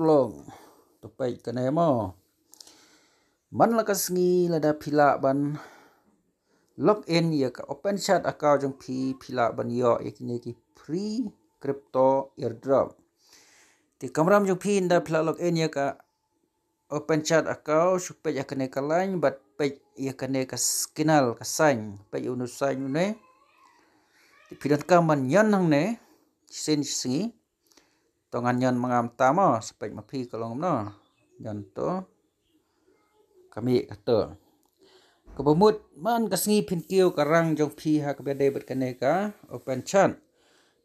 long to pai kana mo man la ka sngi la da phila ban log in ye ya ka open chat account jong phi phila ban yo ek ya ne ki free crypto airdrop ti kamram jong phi in da phila log in ye ya ka open chat account supe ya kana ka lain but pe ya kana ka skinal ka sign pe unu sign ne ti phi dan ka man yan hang ne sen sngi si, tongan nyon mengam tama sepek mapi kolong no nyon to kami kata kebumut man kasngi pintiu karang jong pi ha ke bede bet kane ka open chan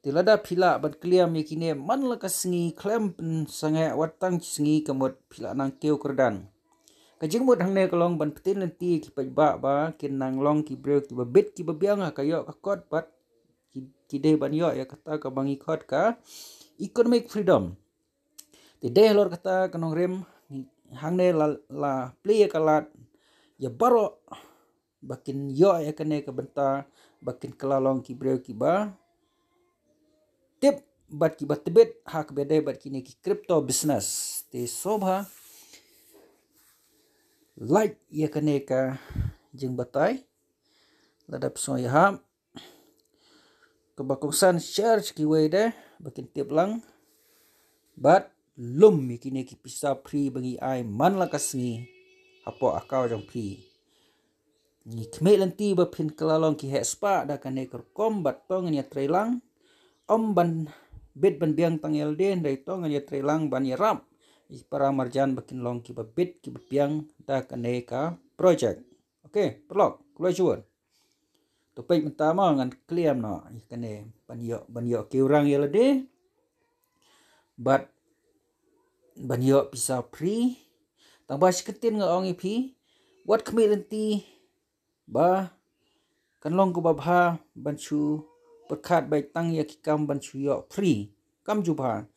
tilada pila bet klia mi kine man la kasngi klem sange watang sngi kemut pila nang kiu kerdan Kajing mut hangne kolong ban petin nanti ki pa ba ba kin nang long ki breuk ki bebit ki bebiang ha kayo ka kot pat ki de ban yo ya kata ka bangi kot ka economic freedom di deh lor kata kenong rim hang ne la, la play kalat ya baro bakin yo ya kene ke benta bakin kelalong kibreo kiba tip bat kiba tebet hak bede bat kini ki crypto business te sobha like ya kene ka jeng batai ladap so ya ham kebakusan share ki wede deh bikin tip lang. But lum mikine ki pisa pri bagi ai man la kasngi apo akau jong pri. Ni kme lenti ba pin kalalong ki he spa da kane kor kombat tong ni trailang. Om ban bit ban biang tang den dai tong ni trailang ban ni ram. Is para marjan bikin long ki ba bit ki ba biang da kane ka project. Okey, perlok. Kulai cuan topik pertama dengan claim no kena banyo banyo ke orang ya lede but banyo bisa pri tambah seketin ngau ngi pi what commitment ti ba kan long ko babha banchu perkat baik tang ya kikam banchu yo pri kam juba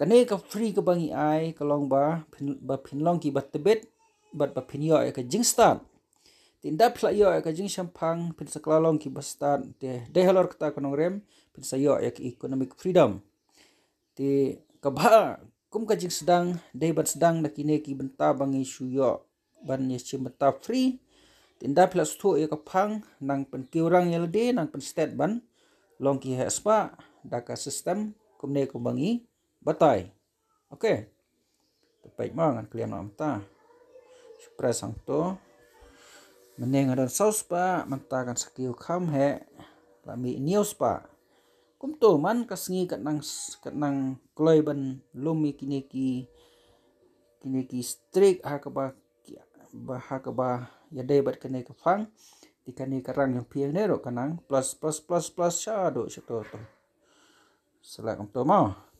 kane ka pri ka bangi ai ka long ba ba pin long ki bat tebet bat ba pin yo ka jing start Indah pula yo ya kajing sampang pin sekelolong ki bastan te de halor kata konong rem pin sayo ya economic freedom te kebah, kum kajing sedang deh ban sedang nak kine ki benta bang isu yo si benta free tindak pula stu ya kapang nang pen ki orang ye nang pen state ban long ki hespa da sistem kum ne ko bangi batai okey Baik mangan kalian nak surprise Supaya Mending ada saus pa, mentah kan sakiu kam he, lami news pa. Kum tu man kasngi kat nang kat nang kloy ban lumi kini ki kini ki strik ha ka ba ba ha ka ba ya dai bat kene ka fang di karang yang pian ne ro kanang plus plus plus plus sha do sha to Selak kum tu mau.